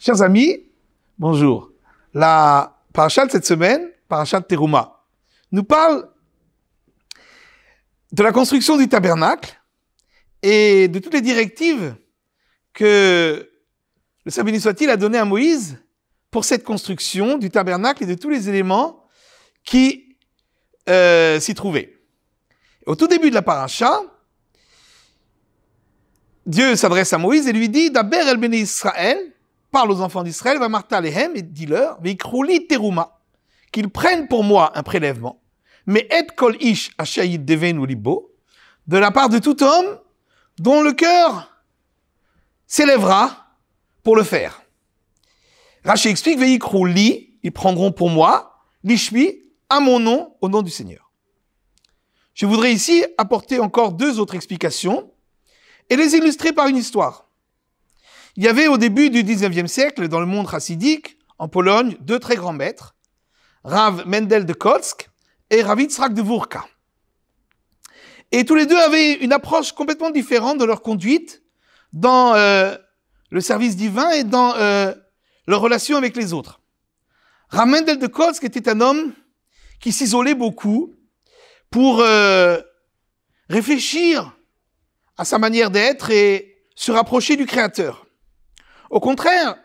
Chers amis, bonjour. La parachat de cette semaine, parachat de Terouma, nous parle de la construction du tabernacle et de toutes les directives que le Saint soit-il a donné à Moïse pour cette construction du tabernacle et de tous les éléments qui euh, s'y trouvaient. Au tout début de la paracha, Dieu s'adresse à Moïse et lui dit Daber el béni Israël, parle aux enfants d'Israël, va martalehem, et dis-leur Vikrouli teruma, qu'ils prennent pour moi un prélèvement, mais et kol ish ashayid deven ou libo, de la part de tout homme dont le cœur s'élèvera pour le faire. Raché explique li, ils prendront pour moi, l'ishmi, à mon nom, au nom du Seigneur. Je voudrais ici apporter encore deux autres explications et les illustrer par une histoire. Il y avait au début du XIXe siècle, dans le monde chassidique, en Pologne, deux très grands maîtres, Rav Mendel de Kolsk et Rav Yitzhak de Wurka. Et tous les deux avaient une approche complètement différente de leur conduite dans euh, le service divin et dans euh, leur relation avec les autres. Rav Mendel de Kolsk était un homme qui s'isolait beaucoup pour euh, réfléchir à sa manière d'être et se rapprocher du Créateur. Au contraire,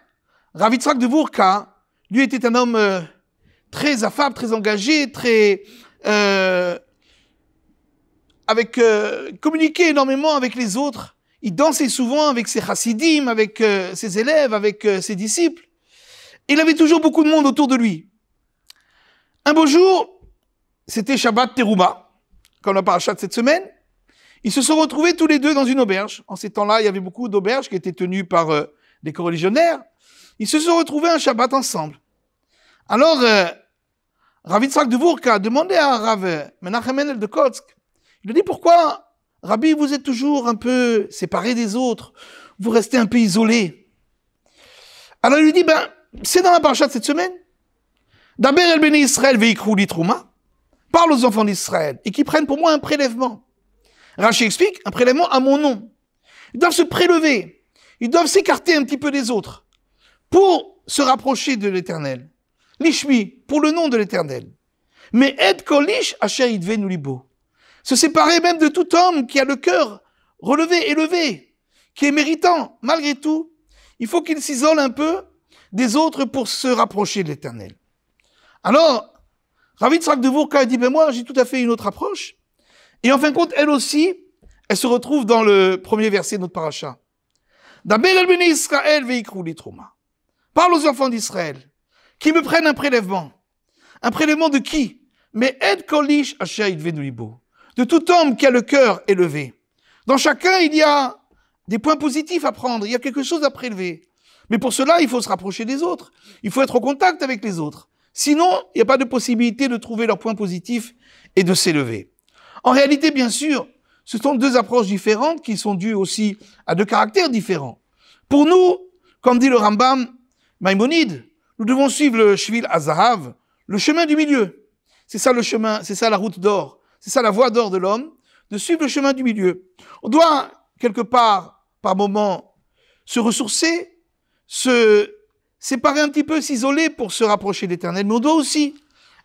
Ravitzrak de Vurka, lui était un homme euh, très affable, très engagé, très euh, avec euh, énormément avec les autres. Il dansait souvent avec ses chassidim, avec euh, ses élèves, avec euh, ses disciples. Il avait toujours beaucoup de monde autour de lui. Un beau jour, c'était Shabbat Teruba, comme la à de cette semaine. Ils se sont retrouvés tous les deux dans une auberge. En ces temps-là, il y avait beaucoup d'auberges qui étaient tenues par euh, des coreligionnaires. Ils se sont retrouvés un Shabbat ensemble. Alors, euh, Rav de Vourka a demandé à Rav euh, Menachem El de Kotsk, il lui a dit pourquoi, Rabbi, vous êtes toujours un peu séparé des autres, vous restez un peu isolé. Alors il lui dit, ben, c'est dans la parchat de cette semaine. D'abord, el Bene Israël veikru litrouma, parle aux enfants d'Israël et qu'ils prennent pour moi un prélèvement. Rachid explique un prélèvement à mon nom. Ils doivent se prélever. Ils doivent s'écarter un petit peu des autres pour se rapprocher de l'éternel. Lishmi, pour le nom de l'éternel. Mais Ed Kolish, Asher Se séparer même de tout homme qui a le cœur relevé, élevé, qui est méritant, malgré tout. Il faut qu'il s'isole un peu des autres pour se rapprocher de l'éternel. Alors, Ravid Srak de il dit, mais ben moi, j'ai tout à fait une autre approche. Et en fin de compte, elle aussi, elle se retrouve dans le premier verset de notre paracha. Parle aux enfants d'Israël qui me prennent un prélèvement. Un prélèvement de qui Mais Ed Kolish De tout homme qui a le cœur élevé. Dans chacun, il y a des points positifs à prendre. Il y a quelque chose à prélever. Mais pour cela, il faut se rapprocher des autres. Il faut être en contact avec les autres. Sinon, il n'y a pas de possibilité de trouver leurs points positifs et de s'élever. En réalité, bien sûr, ce sont deux approches différentes qui sont dues aussi à deux caractères différents. Pour nous, comme dit le Rambam Maïmonide, nous devons suivre le Shvil Azahav, le chemin du milieu. C'est ça le chemin, c'est ça la route d'or, c'est ça la voie d'or de l'homme, de suivre le chemin du milieu. On doit, quelque part, par moment, se ressourcer, se séparer un petit peu, s'isoler pour se rapprocher l'éternel, mais on doit aussi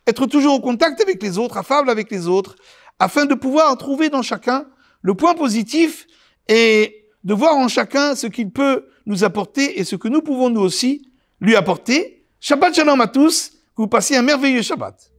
être toujours au contact avec les autres, affable avec les autres, afin de pouvoir trouver dans chacun le point positif et de voir en chacun ce qu'il peut nous apporter et ce que nous pouvons nous aussi lui apporter. Shabbat shalom à tous, que vous passez un merveilleux Shabbat.